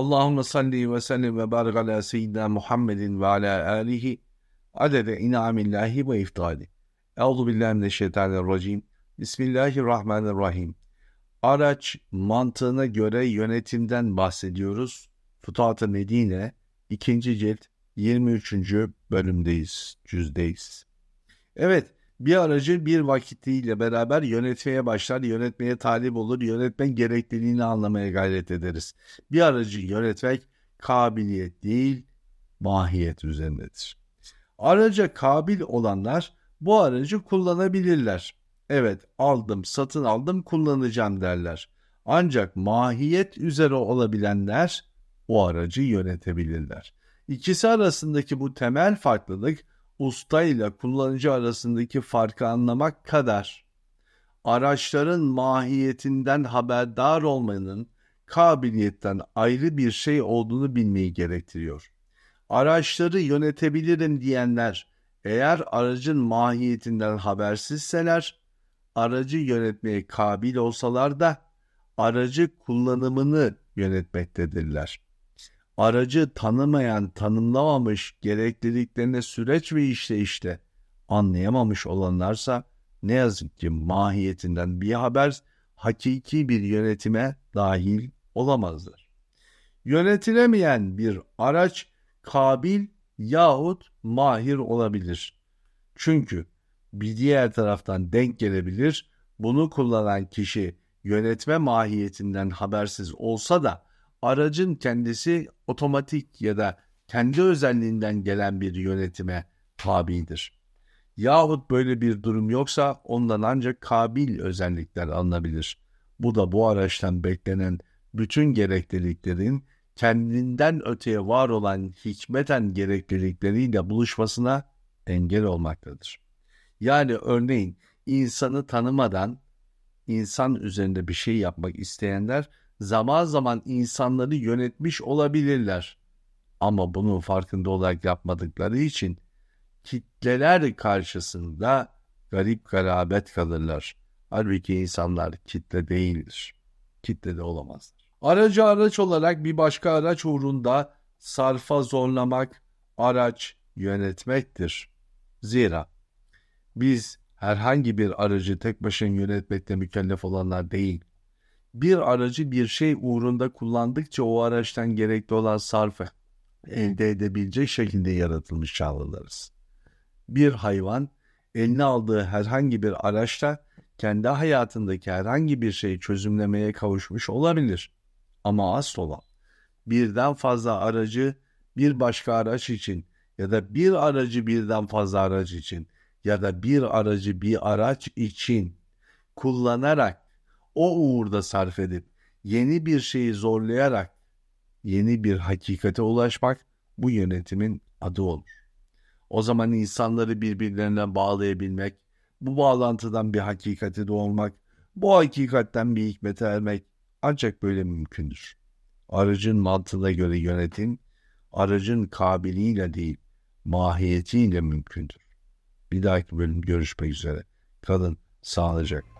Allahümme salli ve sellim ve barik ala seyyidina Muhammedin ve ala alihi adede inamillahi ve iftali. Euzu billahi mineşşeytanirracim. Bismillahirrahmanirrahim. Araç mantığına göre yönetimden bahsediyoruz. Futat-ı Medine 2. cilt 23. bölümdeyiz, cüzdeyiz. Evet, bir aracı bir vakitliyle beraber yönetmeye başlar, yönetmeye talip olur, yönetmen gerekliliğini anlamaya gayret ederiz. Bir aracı yönetmek kabiliyet değil, mahiyet üzerindedir. Araca kabil olanlar bu aracı kullanabilirler. Evet aldım, satın aldım, kullanacağım derler. Ancak mahiyet üzere olabilenler o aracı yönetebilirler. İkisi arasındaki bu temel farklılık usta ile kullanıcı arasındaki farkı anlamak kadar araçların mahiyetinden haberdar olmanın kabiliyetten ayrı bir şey olduğunu bilmeyi gerektiriyor. Araçları yönetebilirim diyenler eğer aracın mahiyetinden habersizseler, aracı yönetmeye kabil olsalar da aracı kullanımını yönetmektedirler aracı tanımayan, tanımlamamış, gerekliliklerine süreç ve işleyişte anlayamamış olanlarsa ne yazık ki mahiyetinden bir haber hakiki bir yönetime dahil olamazlar. Yönetilemeyen bir araç kabil yahut mahir olabilir. Çünkü bir diğer taraftan denk gelebilir. Bunu kullanan kişi yönetme mahiyetinden habersiz olsa da aracın kendisi otomatik ya da kendi özelliğinden gelen bir yönetime tabidir. Yahut böyle bir durum yoksa ondan ancak kabil özellikler alınabilir. Bu da bu araçtan beklenen bütün gerekliliklerin kendinden öteye var olan hikmeten gereklilikleriyle buluşmasına engel olmaktadır. Yani örneğin insanı tanımadan insan üzerinde bir şey yapmak isteyenler zaman zaman insanları yönetmiş olabilirler. Ama bunun farkında olarak yapmadıkları için kitleler karşısında garip garabet kalırlar. Halbuki insanlar kitle değildir. Kitle de olamazlar. Aracı araç olarak bir başka araç uğrunda sarfa zorlamak araç yönetmektir. Zira biz herhangi bir aracı tek başına yönetmekle mükellef olanlar değil, bir aracı bir şey uğrunda kullandıkça o araçtan gerekli olan sarfı elde edebilecek şekilde yaratılmış canlılarız. Bir hayvan eline aldığı herhangi bir araçla kendi hayatındaki herhangi bir şeyi çözümlemeye kavuşmuş olabilir. Ama asıl olan birden fazla aracı bir başka araç için ya da bir aracı birden fazla araç için ya da bir aracı bir araç için kullanarak o uğurda sarf edip yeni bir şeyi zorlayarak yeni bir hakikate ulaşmak bu yönetimin adı olur. O zaman insanları birbirlerine bağlayabilmek, bu bağlantıdan bir hakikate doğmak, bu hakikatten bir hikmete ermek ancak böyle mümkündür. Aracın mantığına göre yönetim, aracın kabiliğiyle değil, mahiyetiyle mümkündür. Bir dahaki bölüm görüşmek üzere. Kalın sağlıcakla.